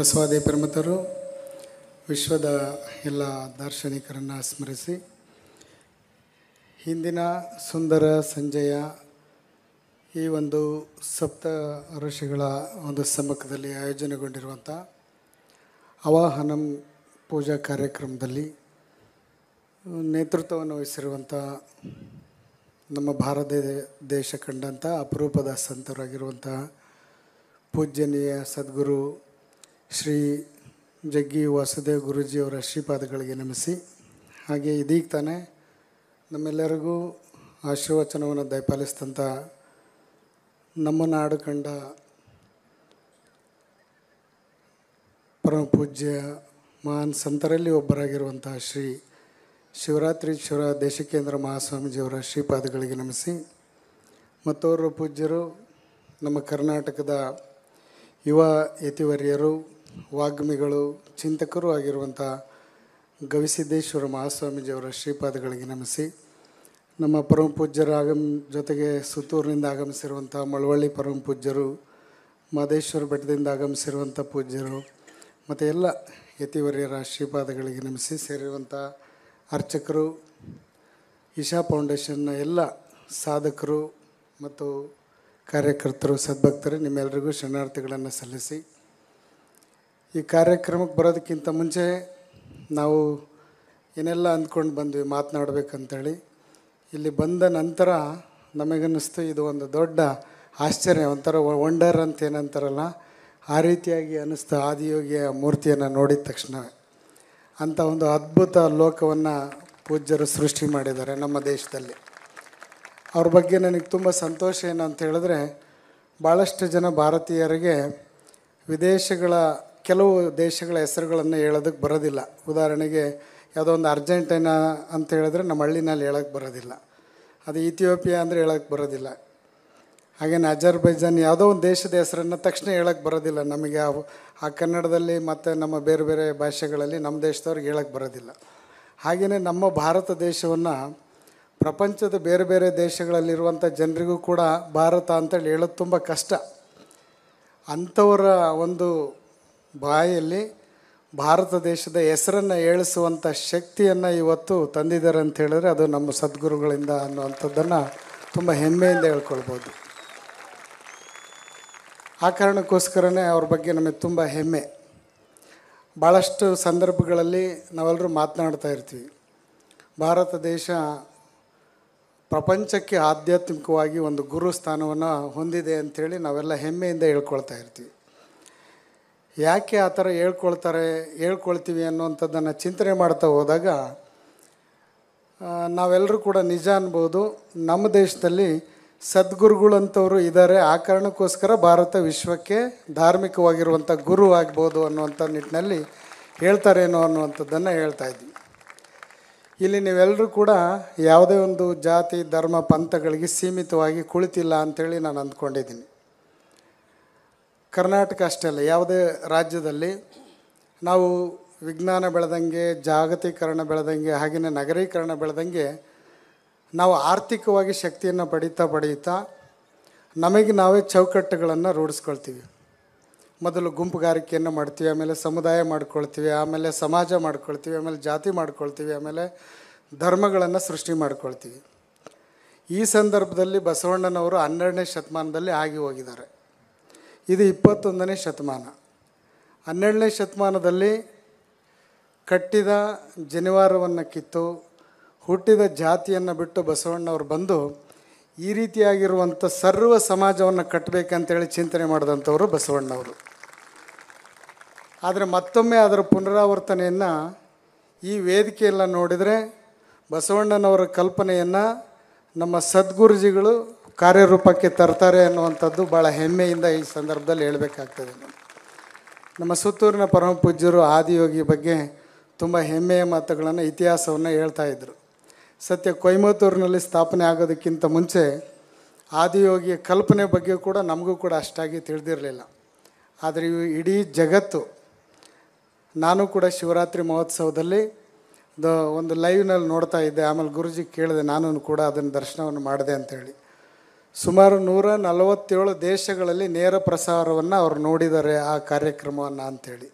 ಬಸವಾದಿ ಪರಮತರು ವಿಶ್ವದ ಎಲ್ಲ ದಾರ್ಶನಿಕರನ್ನು ಸ್ಮರಿಸಿ ಹಿಂದಿನ ಸುಂದರ ಸಂಜೆಯ ಈ ಒಂದು ಸಪ್ತ ಋಷಿಗಳ ಒಂದು ಸಮ್ಮುಖದಲ್ಲಿ ಆಯೋಜನೆಗೊಂಡಿರುವಂಥ ಅವಾಹನಂ ಪೂಜಾ ಕಾರ್ಯಕ್ರಮದಲ್ಲಿ ನೇತೃತ್ವವನ್ನು ವಹಿಸಿರುವಂಥ ನಮ್ಮ ಭಾರತ ದೇಶ ಕಂಡಂಥ ಅಪರೂಪದ ಸಂತರಾಗಿರುವಂತಹ ಪೂಜ್ಯನೀಯ ಸದ್ಗುರು ಶ್ರೀ ಜಗ್ಗಿ ವಾಸುದೇವ್ ಗುರುಜಿಯವರ ಶ್ರೀಪಾದಗಳಿಗೆ ನಮಿಸಿ ಹಾಗೆ ಇದೀಗ ತಾನೇ ನಮ್ಮೆಲ್ಲರಿಗೂ ಆಶೀರ್ವಚನವನ್ನು ದಯಪಾಲಿಸಿದಂಥ ನಮ್ಮ ನಾಡು ಕಂಡ ಪರಮ ಪೂಜ್ಯ ಮಹಾನ್ ಸಂತರಲ್ಲಿ ಒಬ್ಬರಾಗಿರುವಂಥ ಶ್ರೀ ಶಿವರಾತ್ರೀಶ್ವರ ದೇಶಕೇಂದ್ರ ಮಹಾಸ್ವಾಮೀಜಿಯವರ ಶ್ರೀಪಾದಗಳಿಗೆ ನಮಿಸಿ ಮತ್ತೋರ್ವ ಪೂಜ್ಯರು ನಮ್ಮ ಕರ್ನಾಟಕದ ಯುವ ಯತಿವರ್ಯರು ವಾಗ್ಮಿಗಳು ಚಿಂತಕರು ಆಗಿರುವಂಥ ಗವಿಸಿದ್ದೇಶ್ವರ ಮಹಾಸ್ವಾಮೀಜಿಯವರ ಶ್ರೀಪಾದಗಳಿಗೆ ನಮಿಸಿ ನಮ್ಮ ಪರಮ ಪೂಜ್ಯರ ಆಗಮ್ ಜೊತೆಗೆ ಸುತ್ತೂರಿನಿಂದ ಆಗಮಿಸಿರುವಂಥ ಮಳವಳ್ಳಿ ಪರಮ ಪೂಜ್ಯರು ಮಾದೇಶ್ವರ ಬೆಟ್ಟದಿಂದ ಆಗಮಿಸಿರುವಂಥ ಪೂಜ್ಯರು ಮತ್ತು ಎಲ್ಲ ಯತಿವರ್ಯರ ಶ್ರೀಪಾದಗಳಿಗೆ ನಮಿಸಿ ಸೇರಿರುವಂಥ ಅರ್ಚಕರು ಇಶಾ ಫೌಂಡೇಶನ್ನ ಎಲ್ಲ ಸಾಧಕರು ಮತ್ತು ಕಾರ್ಯಕರ್ತರು ಸದ್ಭಕ್ತರು ನಿಮ್ಮೆಲ್ಲರಿಗೂ ಶರಣಾರ್ಥಿಗಳನ್ನು ಸಲ್ಲಿಸಿ ಈ ಕಾರ್ಯಕ್ರಮಕ್ಕೆ ಬರೋದಕ್ಕಿಂತ ಮುಂಚೆ ನಾವು ಏನೆಲ್ಲ ಅಂದ್ಕೊಂಡು ಬಂದ್ವಿ ಮಾತನಾಡಬೇಕಂತೇಳಿ ಇಲ್ಲಿ ಬಂದ ನಂತರ ನಮಗನ್ನಿಸ್ತು ಇದು ಒಂದು ದೊಡ್ಡ ಆಶ್ಚರ್ಯ ಒಂಥರ ವಂಡರ್ ಅಂತ ಏನಂತಾರಲ್ಲ ಆ ರೀತಿಯಾಗಿ ಅನ್ನಿಸ್ತು ಆದಿಯೋಗಿಯ ಮೂರ್ತಿಯನ್ನು ನೋಡಿದ ತಕ್ಷಣ ಅಂಥ ಒಂದು ಅದ್ಭುತ ಲೋಕವನ್ನು ಪೂಜ್ಯರು ಸೃಷ್ಟಿ ಮಾಡಿದ್ದಾರೆ ನಮ್ಮ ದೇಶದಲ್ಲಿ ಅವ್ರ ಬಗ್ಗೆ ನನಗೆ ತುಂಬ ಸಂತೋಷ ಏನು ಅಂತ ಹೇಳಿದ್ರೆ ಭಾಳಷ್ಟು ಜನ ಭಾರತೀಯರಿಗೆ ವಿದೇಶಗಳ ಕೆಲವು ದೇಶಗಳ ಹೆಸರುಗಳನ್ನು ಹೇಳೋದಕ್ಕೆ ಬರೋದಿಲ್ಲ ಉದಾಹರಣೆಗೆ ಯಾವುದೋ ಒಂದು ಅರ್ಜೆಂಟೈನಾ ಅಂತ ಹೇಳಿದ್ರೆ ನಮ್ಮ ಹಳ್ಳಿನಲ್ಲಿ ಹೇಳಕ್ಕೆ ಬರೋದಿಲ್ಲ ಅದು ಇಥಿಯೋಪಿಯಾ ಅಂದರೆ ಹೇಳೋಕ್ಕೆ ಬರೋದಿಲ್ಲ ಹಾಗೇನೆ ಅಜರ್ಬೈಜಾನ್ ಯಾವುದೋ ಒಂದು ದೇಶದ ಹೆಸರನ್ನು ತಕ್ಷಣ ಹೇಳೋಕ್ಕೆ ಬರೋದಿಲ್ಲ ನಮಗೆ ಆ ಕನ್ನಡದಲ್ಲಿ ಮತ್ತು ನಮ್ಮ ಬೇರೆ ಬೇರೆ ಭಾಷೆಗಳಲ್ಲಿ ನಮ್ಮ ದೇಶದವ್ರಿಗೆ ಹೇಳೋಕ್ಕೆ ಬರೋದಿಲ್ಲ ಹಾಗೆಯೇ ನಮ್ಮ ಭಾರತ ದೇಶವನ್ನು ಪ್ರಪಂಚದ ಬೇರೆ ಬೇರೆ ದೇಶಗಳಲ್ಲಿರುವಂಥ ಜನರಿಗೂ ಕೂಡ ಭಾರತ ಅಂತೇಳಿ ಹೇಳೋದು ತುಂಬ ಕಷ್ಟ ಅಂಥವರ ಒಂದು ಬಾಯಲ್ಲಿ ಭಾರತ ದೇಶದ ಹೆಸರನ್ನು ಏಳಿಸುವಂಥ ಶಕ್ತಿಯನ್ನು ಇವತ್ತು ತಂದಿದ್ದಾರೆ ಅಂತ ಹೇಳಿದ್ರೆ ಅದು ನಮ್ಮ ಸದ್ಗುರುಗಳಿಂದ ಅನ್ನುವಂಥದ್ದನ್ನು ತುಂಬ ಹೆಮ್ಮೆಯಿಂದ ಹೇಳ್ಕೊಳ್ಬೋದು ಆ ಕಾರಣಕ್ಕೋಸ್ಕರನೇ ಅವ್ರ ಬಗ್ಗೆ ನಮಗೆ ತುಂಬ ಹೆಮ್ಮೆ ಭಾಳಷ್ಟು ಸಂದರ್ಭಗಳಲ್ಲಿ ನಾವೆಲ್ಲರೂ ಮಾತನಾಡ್ತಾ ಇರ್ತೀವಿ ಭಾರತ ದೇಶ ಪ್ರಪಂಚಕ್ಕೆ ಆಧ್ಯಾತ್ಮಿಕವಾಗಿ ಒಂದು ಗುರು ಸ್ಥಾನವನ್ನು ಹೊಂದಿದೆ ಅಂಥೇಳಿ ನಾವೆಲ್ಲ ಹೆಮ್ಮೆಯಿಂದ ಹೇಳ್ಕೊಳ್ತಾ ಇರ್ತೀವಿ ಯಾಕೆ ಆ ಥರ ಹೇಳ್ಕೊಳ್ತಾರೆ ಹೇಳ್ಕೊಳ್ತೀವಿ ಅನ್ನುವಂಥದ್ದನ್ನು ಚಿಂತನೆ ಮಾಡ್ತಾ ಹೋದಾಗ ನಾವೆಲ್ಲರೂ ಕೂಡ ನಿಜ ಅನ್ಬೋದು ನಮ್ಮ ದೇಶದಲ್ಲಿ ಸದ್ಗುರುಗಳಂಥವ್ರು ಇದ್ದಾರೆ ಆ ಕಾರಣಕ್ಕೋಸ್ಕರ ಭಾರತ ವಿಶ್ವಕ್ಕೆ ಧಾರ್ಮಿಕವಾಗಿರುವಂಥ ಗುರು ಆಗ್ಬೋದು ಅನ್ನುವಂಥ ನಿಟ್ಟಿನಲ್ಲಿ ಹೇಳ್ತಾರೇನೋ ಅನ್ನುವಂಥದ್ದನ್ನು ಹೇಳ್ತಾ ಇದ್ದೀವಿ ಇಲ್ಲಿ ನೀವೆಲ್ಲರೂ ಕೂಡ ಯಾವುದೇ ಒಂದು ಜಾತಿ ಧರ್ಮ ಪಂಥಗಳಿಗೆ ಸೀಮಿತವಾಗಿ ಕುಳಿತಿಲ್ಲ ಅಂಥೇಳಿ ನಾನು ಅಂದ್ಕೊಂಡಿದ್ದೀನಿ ಕರ್ನಾಟಕ ಅಷ್ಟೇ ಅಲ್ಲ ಯಾವುದೇ ರಾಜ್ಯದಲ್ಲಿ ನಾವು ವಿಜ್ಞಾನ ಬೆಳೆದಂಗೆ ಜಾಗತೀಕರಣ ಬೆಳೆದಂಗೆ ಹಾಗೆಯೇ ನಗರೀಕರಣ ಬೆಳೆದಂಗೆ ನಾವು ಆರ್ಥಿಕವಾಗಿ ಶಕ್ತಿಯನ್ನು ಪಡೀತಾ ಪಡೀತಾ ನಮಗೆ ನಾವೇ ಚೌಕಟ್ಟುಗಳನ್ನು ರೂಢಿಸ್ಕೊಳ್ತೀವಿ ಮೊದಲು ಗುಂಪುಗಾರಿಕೆಯನ್ನು ಮಾಡ್ತೀವಿ ಆಮೇಲೆ ಸಮುದಾಯ ಮಾಡ್ಕೊಳ್ತೀವಿ ಆಮೇಲೆ ಸಮಾಜ ಮಾಡ್ಕೊಳ್ತೀವಿ ಆಮೇಲೆ ಜಾತಿ ಮಾಡ್ಕೊಳ್ತೀವಿ ಆಮೇಲೆ ಧರ್ಮಗಳನ್ನು ಸೃಷ್ಟಿ ಮಾಡ್ಕೊಳ್ತೀವಿ ಈ ಸಂದರ್ಭದಲ್ಲಿ ಬಸವಣ್ಣನವರು ಹನ್ನೆರಡನೇ ಶತಮಾನದಲ್ಲಿ ಆಗಿ ಹೋಗಿದ್ದಾರೆ ಇದು ಇಪ್ಪತ್ತೊಂದನೇ ಶತಮಾನ ಹನ್ನೆರಡನೇ ಶತಮಾನದಲ್ಲಿ ಕಟ್ಟಿದ ಜನಿವಾರವನ್ನು ಕಿತ್ತು ಹುಟ್ಟಿದ ಜಾತಿಯನ್ನು ಬಿಟ್ಟು ಬಸವಣ್ಣವರು ಬಂದು ಈ ರೀತಿಯಾಗಿರುವಂಥ ಸರ್ವ ಸಮಾಜವನ್ನು ಕಟ್ಟಬೇಕಂತೇಳಿ ಚಿಂತನೆ ಮಾಡಿದಂಥವರು ಬಸವಣ್ಣವರು ಆದರೆ ಮತ್ತೊಮ್ಮೆ ಅದರ ಪುನರಾವರ್ತನೆಯನ್ನು ಈ ವೇದಿಕೆಯೆಲ್ಲ ನೋಡಿದರೆ ಬಸವಣ್ಣನವರ ಕಲ್ಪನೆಯನ್ನು ನಮ್ಮ ಸದ್ಗುರುಜಿಗಳು ಕಾರ್ಯರೂಪಕ್ಕೆ ತರ್ತಾರೆ ಅನ್ನುವಂಥದ್ದು ಭಾಳ ಹೆಮ್ಮೆಯಿಂದ ಈ ಸಂದರ್ಭದಲ್ಲಿ ಹೇಳಬೇಕಾಗ್ತದೆ ನಮ್ಮ ಸುತ್ತೂರಿನ ಪರಮ ಪೂಜ್ಯರು ಆದಿಯೋಗಿ ಬಗ್ಗೆ ತುಂಬ ಹೆಮ್ಮೆಯ ಮಾತುಗಳನ್ನು ಇತಿಹಾಸವನ್ನು ಹೇಳ್ತಾ ಇದ್ದರು ಸತ್ಯ ಕೊಯಮತ್ತೂರಿನಲ್ಲಿ ಸ್ಥಾಪನೆ ಆಗೋದಕ್ಕಿಂತ ಮುಂಚೆ ಆದಿಯೋಗಿಯ ಕಲ್ಪನೆ ಬಗ್ಗೆ ಕೂಡ ನಮಗೂ ಕೂಡ ಅಷ್ಟಾಗಿ ತಿಳಿದಿರಲಿಲ್ಲ ಆದರೆ ಇವು ಇಡೀ ಜಗತ್ತು ನಾನು ಕೂಡ ಶಿವರಾತ್ರಿ ಮಹೋತ್ಸವದಲ್ಲಿ ಒಂದು ಲೈವ್ನಲ್ಲಿ ನೋಡ್ತಾ ಇದ್ದೆ ಆಮೇಲೆ ಗುರುಜಿ ಕೇಳಿದೆ ನಾನು ಕೂಡ ಅದನ್ನು ದರ್ಶನವನ್ನು ಮಾಡಿದೆ ಅಂತೇಳಿ ಸುಮಾರು ನೂರ ನಲವತ್ತೇಳು ದೇಶಗಳಲ್ಲಿ ನೇರ ಪ್ರಸಾರವನ್ನು ಅವರು ನೋಡಿದ್ದಾರೆ ಆ ಕಾರ್ಯಕ್ರಮವನ್ನು ಅಂಥೇಳಿ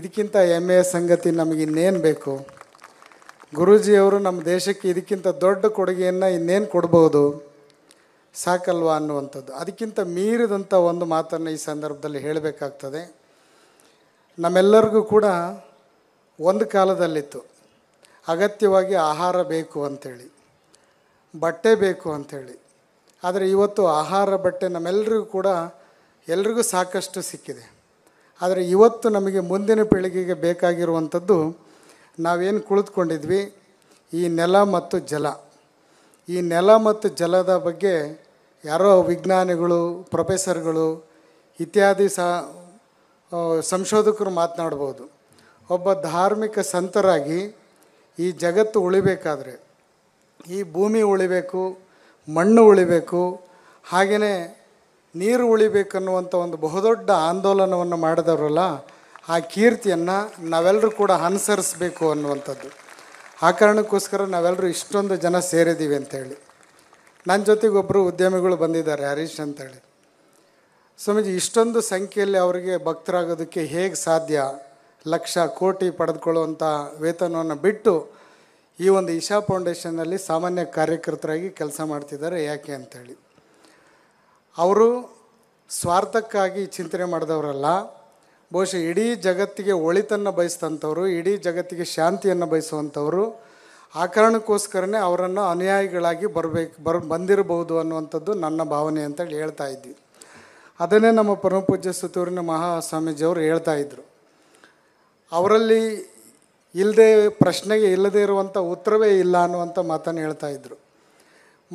ಇದಕ್ಕಿಂತ ಹೆಮ್ಮೆಯ ಸಂಗತಿ ನಮಗೆ ಇನ್ನೇನು ಬೇಕು ಗುರೂಜಿಯವರು ನಮ್ಮ ದೇಶಕ್ಕೆ ಇದಕ್ಕಿಂತ ದೊಡ್ಡ ಕೊಡುಗೆಯನ್ನು ಇನ್ನೇನು ಕೊಡ್ಬೋದು ಸಾಕಲ್ವಾ ಅನ್ನುವಂಥದ್ದು ಅದಕ್ಕಿಂತ ಮೀರಿದಂಥ ಒಂದು ಮಾತನ್ನು ಈ ಸಂದರ್ಭದಲ್ಲಿ ಹೇಳಬೇಕಾಗ್ತದೆ ನಮ್ಮೆಲ್ಲರಿಗೂ ಕೂಡ ಒಂದು ಕಾಲದಲ್ಲಿತ್ತು ಅಗತ್ಯವಾಗಿ ಆಹಾರ ಬೇಕು ಅಂಥೇಳಿ ಬಟ್ಟೆ ಬೇಕು ಅಂಥೇಳಿ ಆದರೆ ಇವತ್ತು ಆಹಾರ ಬಟ್ಟೆ ನಮ್ಮೆಲ್ಲರಿಗೂ ಕೂಡ ಎಲ್ರಿಗೂ ಸಾಕಷ್ಟು ಸಿಕ್ಕಿದೆ ಆದರೆ ಇವತ್ತು ನಮಗೆ ಮುಂದಿನ ಪೀಳಿಗೆಗೆ ಬೇಕಾಗಿರುವಂಥದ್ದು ನಾವೇನು ಕುಳಿತುಕೊಂಡಿದ್ವಿ ಈ ನೆಲ ಮತ್ತು ಜಲ ಈ ನೆಲ ಮತ್ತು ಜಲದ ಬಗ್ಗೆ ಯಾರೋ ವಿಜ್ಞಾನಿಗಳು ಪ್ರೊಫೆಸರ್ಗಳು ಇತ್ಯಾದಿ ಸ ಸಂಶೋಧಕರು ಮಾತನಾಡ್ಬೋದು ಒಬ್ಬ ಧಾರ್ಮಿಕ ಸಂತರಾಗಿ ಈ ಜಗತ್ತು ಉಳಿಬೇಕಾದ್ರೆ ಈ ಭೂಮಿ ಉಳಿಬೇಕು ಮಣ್ಣು ಉಳಿಬೇಕು ಹಾಗೆಯೇ ನೀರು ಉಳಿಬೇಕನ್ನುವಂಥ ಒಂದು ಬಹುದೊಡ್ಡ ಆಂದೋಲನವನ್ನು ಮಾಡಿದವರಲ್ಲ ಆ ಕೀರ್ತಿಯನ್ನು ನಾವೆಲ್ಲರೂ ಕೂಡ ಅನುಸರಿಸಬೇಕು ಅನ್ನುವಂಥದ್ದು ಆ ಕಾರಣಕ್ಕೋಸ್ಕರ ನಾವೆಲ್ಲರೂ ಇಷ್ಟೊಂದು ಜನ ಸೇರಿದ್ದೀವಿ ಅಂತೇಳಿ ನನ್ನ ಜೊತೆಗೆ ಒಬ್ಬರು ಉದ್ಯಮಿಗಳು ಬಂದಿದ್ದಾರೆ ಹರೀಶ್ ಅಂತೇಳಿ ಸ್ವಾಮೀಜಿ ಇಷ್ಟೊಂದು ಸಂಖ್ಯೆಯಲ್ಲಿ ಅವರಿಗೆ ಭಕ್ತರಾಗೋದಕ್ಕೆ ಹೇಗೆ ಸಾಧ್ಯ ಲಕ್ಷ ಕೋಟಿ ಪಡೆದುಕೊಳ್ಳುವಂಥ ವೇತನವನ್ನು ಬಿಟ್ಟು ಈ ಒಂದು ಇಶಾ ಫೌಂಡೇಶನ್ನಲ್ಲಿ ಸಾಮಾನ್ಯ ಕಾರ್ಯಕರ್ತರಾಗಿ ಕೆಲಸ ಮಾಡ್ತಿದ್ದಾರೆ ಯಾಕೆ ಅಂಥೇಳಿ ಅವರು ಸ್ವಾರ್ಥಕ್ಕಾಗಿ ಚಿಂತನೆ ಮಾಡಿದವರಲ್ಲ ಬಹುಶಃ ಇಡೀ ಜಗತ್ತಿಗೆ ಒಳಿತನ್ನು ಬಯಸಿದಂಥವ್ರು ಇಡೀ ಜಗತ್ತಿಗೆ ಶಾಂತಿಯನ್ನು ಬಯಸುವಂಥವ್ರು ಆ ಕಾರಣಕ್ಕೋಸ್ಕರನೇ ಅವರನ್ನು ಅನುಯಾಯಿಗಳಾಗಿ ಬರಬೇಕು ಬರ್ ಬಂದಿರಬಹುದು ಅನ್ನುವಂಥದ್ದು ನನ್ನ ಭಾವನೆ ಅಂತೇಳಿ ಹೇಳ್ತಾ ಇದ್ವಿ ಅದನ್ನೇ ನಮ್ಮ ಪರಮಪೂಜ್ಯ ಸುತ್ತೂರಿನ ಮಹಾಸ್ವಾಮೀಜಿಯವರು ಹೇಳ್ತಾ ಇದ್ದರು ಅವರಲ್ಲಿ ಇಲ್ಲದೆ ಪ್ರಶ್ನೆಗೆ ಇಲ್ಲದೇ ಇರುವಂಥ ಉತ್ತರವೇ ಇಲ್ಲ ಅನ್ನುವಂಥ ಮಾತನ್ನು ಹೇಳ್ತಾ ಇದ್ದರು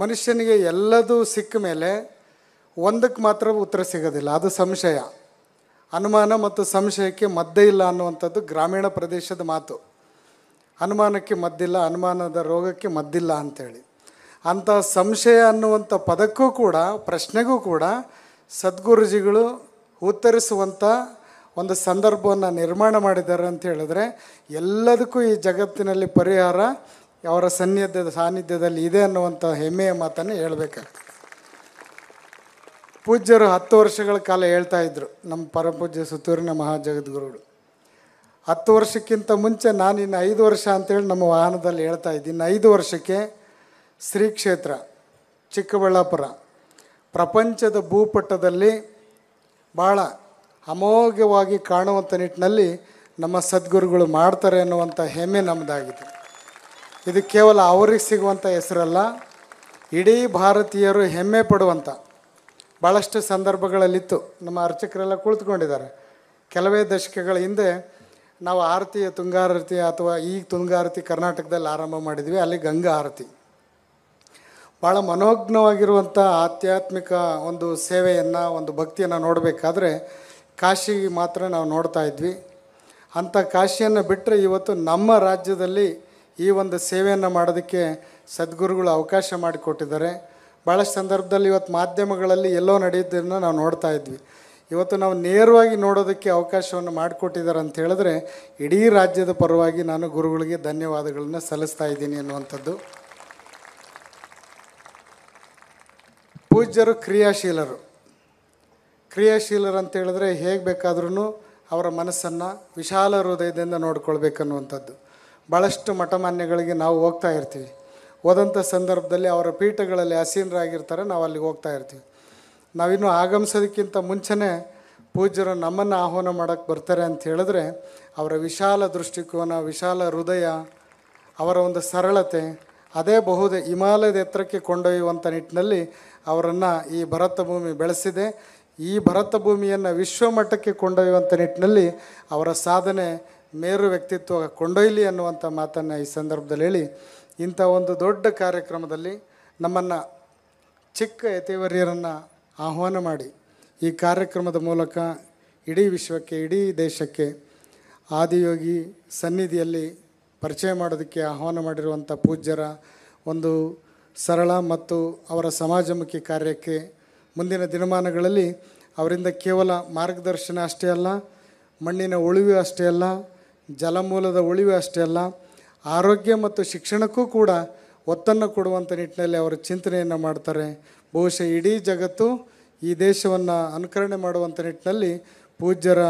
ಮನುಷ್ಯನಿಗೆ ಎಲ್ಲದೂ ಸಿಕ್ಕ ಮೇಲೆ ಒಂದಕ್ಕೆ ಮಾತ್ರ ಉತ್ತರ ಸಿಗೋದಿಲ್ಲ ಅದು ಸಂಶಯ ಅನುಮಾನ ಮತ್ತು ಸಂಶಯಕ್ಕೆ ಮದ್ದೇ ಇಲ್ಲ ಅನ್ನುವಂಥದ್ದು ಗ್ರಾಮೀಣ ಪ್ರದೇಶದ ಮಾತು ಅನುಮಾನಕ್ಕೆ ಮದ್ದಿಲ್ಲ ಅನುಮಾನದ ರೋಗಕ್ಕೆ ಮದ್ದಿಲ್ಲ ಅಂಥೇಳಿ ಅಂಥ ಸಂಶಯ ಅನ್ನುವಂಥ ಪದಕ್ಕೂ ಕೂಡ ಪ್ರಶ್ನೆಗೂ ಕೂಡ ಸದ್ಗುರುಜಿಗಳು ಉತ್ತರಿಸುವಂಥ ಒಂದು ಸಂದರ್ಭವನ್ನು ನಿರ್ಮಾಣ ಮಾಡಿದ್ದಾರೆ ಅಂತ ಹೇಳಿದ್ರೆ ಎಲ್ಲದಕ್ಕೂ ಈ ಜಗತ್ತಿನಲ್ಲಿ ಪರಿಹಾರ ಅವರ ಸನ್ನಿಧ್ಯದ ಸಾನ್ನಿಧ್ಯದಲ್ಲಿ ಇದೆ ಅನ್ನುವಂಥ ಹೆಮ್ಮೆಯ ಮಾತನ್ನು ಹೇಳಬೇಕಾಗ್ತದೆ ಪೂಜ್ಯರು ಹತ್ತು ವರ್ಷಗಳ ಕಾಲ ಹೇಳ್ತಾ ಇದ್ದರು ನಮ್ಮ ಪರಮಪೂಜ್ಯ ಸುತ್ತೂರಿನ ಮಹಾಜಗದ್ಗುರುಗಳು ಹತ್ತು ವರ್ಷಕ್ಕಿಂತ ಮುಂಚೆ ನಾನು ಇನ್ನು ಐದು ವರ್ಷ ಅಂತೇಳಿ ನಮ್ಮ ವಾಹನದಲ್ಲಿ ಹೇಳ್ತಾ ಇದ್ದೀನಿ ಐದು ವರ್ಷಕ್ಕೆ ಶ್ರೀ ಕ್ಷೇತ್ರ ಚಿಕ್ಕಬಳ್ಳಾಪುರ ಪ್ರಪಂಚದ ಭೂಪಟದಲ್ಲಿ ಭಾಳ ಅಮೋಘವಾಗಿ ಕಾಣುವಂಥ ನಿಟ್ಟಿನಲ್ಲಿ ನಮ್ಮ ಸದ್ಗುರುಗಳು ಮಾಡ್ತಾರೆ ಅನ್ನುವಂಥ ಹೆಮ್ಮೆ ನಮ್ಮದಾಗಿದೆ ಇದು ಕೇವಲ ಅವ್ರಿಗೆ ಸಿಗುವಂಥ ಹೆಸರಲ್ಲ ಇಡೀ ಭಾರತೀಯರು ಹೆಮ್ಮೆ ಪಡುವಂಥ ಭಾಳಷ್ಟು ಸಂದರ್ಭಗಳಲ್ಲಿತ್ತು ನಮ್ಮ ಅರ್ಚಕರೆಲ್ಲ ಕುಳಿತುಕೊಂಡಿದ್ದಾರೆ ಕೆಲವೇ ದಶಕಗಳ ಹಿಂದೆ ನಾವು ಆರತಿಯ ತುಂಗಾರತಿ ಅಥವಾ ಈ ತುಂಗಾರತಿ ಕರ್ನಾಟಕದಲ್ಲಿ ಆರಂಭ ಮಾಡಿದ್ವಿ ಅಲ್ಲಿ ಗಂಗಾ ಆರತಿ ಭಾಳ ಮನೋಜ್ಞವಾಗಿರುವಂಥ ಆಧ್ಯಾತ್ಮಿಕ ಒಂದು ಸೇವೆಯನ್ನು ಒಂದು ಭಕ್ತಿಯನ್ನು ನೋಡಬೇಕಾದ್ರೆ ಕಾಶಿಗೆ ಮಾತ್ರ ನಾವು ನೋಡ್ತಾ ಇದ್ವಿ ಅಂಥ ಕಾಶಿಯನ್ನು ಬಿಟ್ಟರೆ ಇವತ್ತು ನಮ್ಮ ರಾಜ್ಯದಲ್ಲಿ ಈ ಒಂದು ಸೇವೆಯನ್ನು ಮಾಡೋದಕ್ಕೆ ಸದ್ಗುರುಗಳು ಅವಕಾಶ ಮಾಡಿಕೊಟ್ಟಿದ್ದಾರೆ ಭಾಳಷ್ಟು ಸಂದರ್ಭದಲ್ಲಿ ಇವತ್ತು ಮಾಧ್ಯಮಗಳಲ್ಲಿ ಎಲ್ಲೋ ನಡೆಯೋದನ್ನು ನಾವು ನೋಡ್ತಾ ಇದ್ವಿ ಇವತ್ತು ನಾವು ನೇರವಾಗಿ ನೋಡೋದಕ್ಕೆ ಅವಕಾಶವನ್ನು ಮಾಡಿಕೊಟ್ಟಿದ್ದಾರೆ ಅಂತ ಹೇಳಿದ್ರೆ ಇಡೀ ರಾಜ್ಯದ ಪರವಾಗಿ ನಾನು ಗುರುಗಳಿಗೆ ಧನ್ಯವಾದಗಳನ್ನು ಸಲ್ಲಿಸ್ತಾ ಇದ್ದೀನಿ ಅನ್ನುವಂಥದ್ದು ಪೂಜ್ಯರು ಕ್ರಿಯಾಶೀಲರು ಅಂತ ಹೇಳಿದ್ರೆ ಹೇಗೆ ಬೇಕಾದ್ರೂ ಅವರ ಮನಸ್ಸನ್ನು ವಿಶಾಲ ಹೃದಯದಿಂದ ನೋಡ್ಕೊಳ್ಬೇಕನ್ನುವಂಥದ್ದು ಭಾಳಷ್ಟು ಮಠಮಾನ್ಯಗಳಿಗೆ ನಾವು ಹೋಗ್ತಾ ಇರ್ತೀವಿ ಹೋದಂಥ ಸಂದರ್ಭದಲ್ಲಿ ಅವರ ಪೀಠಗಳಲ್ಲಿ ಹಸೀನರಾಗಿರ್ತಾರೆ ನಾವು ಅಲ್ಲಿಗೆ ಹೋಗ್ತಾ ಇರ್ತೀವಿ ನಾವಿನ್ನು ಆಗಮಿಸೋದಕ್ಕಿಂತ ಮುಂಚೆನೇ ಪೂಜ್ಯರು ನಮ್ಮನ್ನು ಆಹ್ವಾನ ಮಾಡೋಕ್ಕೆ ಬರ್ತಾರೆ ಅಂತ ಹೇಳಿದ್ರೆ ಅವರ ವಿಶಾಲ ದೃಷ್ಟಿಕೋನ ವಿಶಾಲ ಹೃದಯ ಅವರ ಒಂದು ಸರಳತೆ ಅದೇ ಬಹುದೇ ಹಿಮಾಲಯದ ಎತ್ತರಕ್ಕೆ ಕೊಂಡೊಯ್ಯುವಂಥ ನಿಟ್ಟಿನಲ್ಲಿ ಅವರನ್ನು ಈ ಭರತ ಭೂಮಿ ಬೆಳೆಸಿದೆ ಈ ಭರತ ಭೂಮಿಯನ್ನು ವಿಶ್ವಮಟ್ಟಕ್ಕೆ ಕೊಂಡೊಯ್ಯುವಂಥ ನಿಟ್ಟಿನಲ್ಲಿ ಅವರ ಸಾಧನೆ ಮೇರು ವ್ಯಕ್ತಿತ್ವ ಕೊಂಡೊಯ್ಲಿ ಅನ್ನುವಂಥ ಮಾತನ್ನು ಈ ಸಂದರ್ಭದಲ್ಲಿ ಹೇಳಿ ಇಂಥ ಒಂದು ದೊಡ್ಡ ಕಾರ್ಯಕ್ರಮದಲ್ಲಿ ನಮ್ಮನ್ನು ಚಿಕ್ಕ ಯತಿವರ್ಯರನ್ನು ಆಹ್ವಾನ ಮಾಡಿ ಈ ಕಾರ್ಯಕ್ರಮದ ಮೂಲಕ ಇಡೀ ವಿಶ್ವಕ್ಕೆ ಇಡೀ ದೇಶಕ್ಕೆ ಆದಿಯೋಗಿ ಸನ್ನಿಧಿಯಲ್ಲಿ ಪರಿಚಯ ಮಾಡೋದಕ್ಕೆ ಆಹ್ವಾನ ಮಾಡಿರುವಂಥ ಪೂಜ್ಯರ ಒಂದು ಸರಳ ಮತ್ತು ಅವರ ಸಮಾಜಮುಖಿ ಕಾರ್ಯಕ್ಕೆ ಮುಂದಿನ ದಿನಮಾನಗಳಲ್ಲಿ ಅವರಿಂದ ಕೇವಲ ಮಾರ್ಗದರ್ಶನ ಅಷ್ಟೇ ಅಲ್ಲ ಮಣ್ಣಿನ ಉಳಿವೆ ಅಷ್ಟೇ ಅಲ್ಲ ಜಲಮೂಲದ ಉಳಿವೆ ಅಷ್ಟೇ ಅಲ್ಲ ಆರೋಗ್ಯ ಮತ್ತು ಶಿಕ್ಷಣಕ್ಕೂ ಕೂಡ ಒತ್ತನ್ನು ಕೊಡುವಂಥ ನಿಟ್ಟಿನಲ್ಲಿ ಅವರು ಚಿಂತನೆಯನ್ನು ಮಾಡ್ತಾರೆ ಬಹುಶಃ ಇಡೀ ಜಗತ್ತು ಈ ದೇಶವನ್ನು ಅನುಕರಣೆ ಮಾಡುವಂಥ ನಿಟ್ಟಿನಲ್ಲಿ ಪೂಜ್ಯರ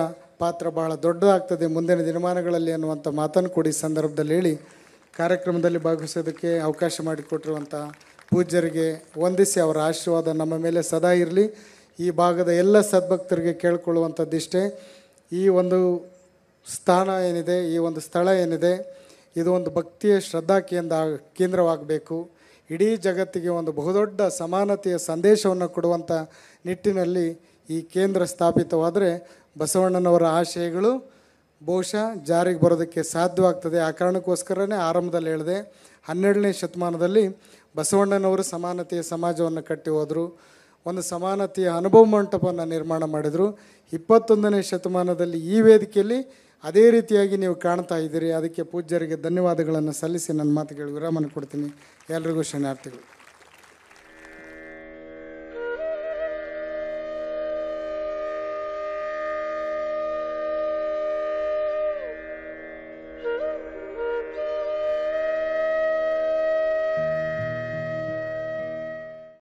ಪಾತ್ರ ಬಹಳ ದೊಡ್ಡದಾಗ್ತದೆ ಮುಂದಿನ ದಿನಮಾನಗಳಲ್ಲಿ ಅನ್ನುವಂಥ ಮಾತನ್ನು ಕೂಡ ಈ ಸಂದರ್ಭದಲ್ಲಿ ಹೇಳಿ ಕಾರ್ಯಕ್ರಮದಲ್ಲಿ ಭಾಗವಹಿಸೋದಕ್ಕೆ ಅವಕಾಶ ಮಾಡಿಕೊಟ್ಟಿರುವಂಥ ಪೂಜ್ಯರಿಗೆ ವಂದಿಸಿ ಅವರ ಆಶೀರ್ವಾದ ನಮ್ಮ ಮೇಲೆ ಸದಾ ಇರಲಿ ಈ ಭಾಗದ ಎಲ್ಲ ಸದ್ಭಕ್ತರಿಗೆ ಕೇಳಿಕೊಳ್ಳುವಂಥದ್ದಿಷ್ಟೇ ಈ ಒಂದು ಸ್ಥಾನ ಏನಿದೆ ಈ ಒಂದು ಸ್ಥಳ ಏನಿದೆ ಇದು ಒಂದು ಭಕ್ತಿಯ ಶ್ರದ್ಧಾ ಕೇಂದ್ರ ಕೇಂದ್ರವಾಗಬೇಕು ಇಡೀ ಜಗತ್ತಿಗೆ ಒಂದು ಬಹುದೊಡ್ಡ ಸಮಾನತೆಯ ಸಂದೇಶವನ್ನು ಕೊಡುವಂಥ ನಿಟ್ಟಿನಲ್ಲಿ ಈ ಕೇಂದ್ರ ಸ್ಥಾಪಿತವಾದರೆ ಬಸವಣ್ಣನವರ ಆಶಯಗಳು ಬಹುಶಃ ಜಾರಿಗೆ ಬರೋದಕ್ಕೆ ಸಾಧ್ಯವಾಗ್ತದೆ ಆ ಕಾರಣಕ್ಕೋಸ್ಕರನೇ ಆರಂಭದಲ್ಲಿ ಹೇಳಿದೆ ಹನ್ನೆರಡನೇ ಶತಮಾನದಲ್ಲಿ ಬಸವಣ್ಣನವರು ಸಮಾನತೆಯ ಸಮಾಜವನ್ನು ಕಟ್ಟಿ ಹೋದರು ಒಂದು ಸಮಾನತೆಯ ಅನುಭವ ಮಂಟಪವನ್ನು ನಿರ್ಮಾಣ ಮಾಡಿದರು ಇಪ್ಪತ್ತೊಂದನೇ ಶತಮಾನದಲ್ಲಿ ಈ ವೇದಿಕೆಯಲ್ಲಿ ಅದೇ ರೀತಿಯಾಗಿ ನೀವು ಕಾಣ್ತಾ ಇದ್ದೀರಿ ಅದಕ್ಕೆ ಪೂಜ್ಯರಿಗೆ ಧನ್ಯವಾದಗಳನ್ನು ಸಲ್ಲಿಸಿ ನನ್ನ ಮಾತುಗಳಿಗೆ ವಿರಾಮನ ಕೊಡ್ತೀನಿ ಎಲ್ರಿಗೂ ಶರಣಾರ್ಥಿಗಳು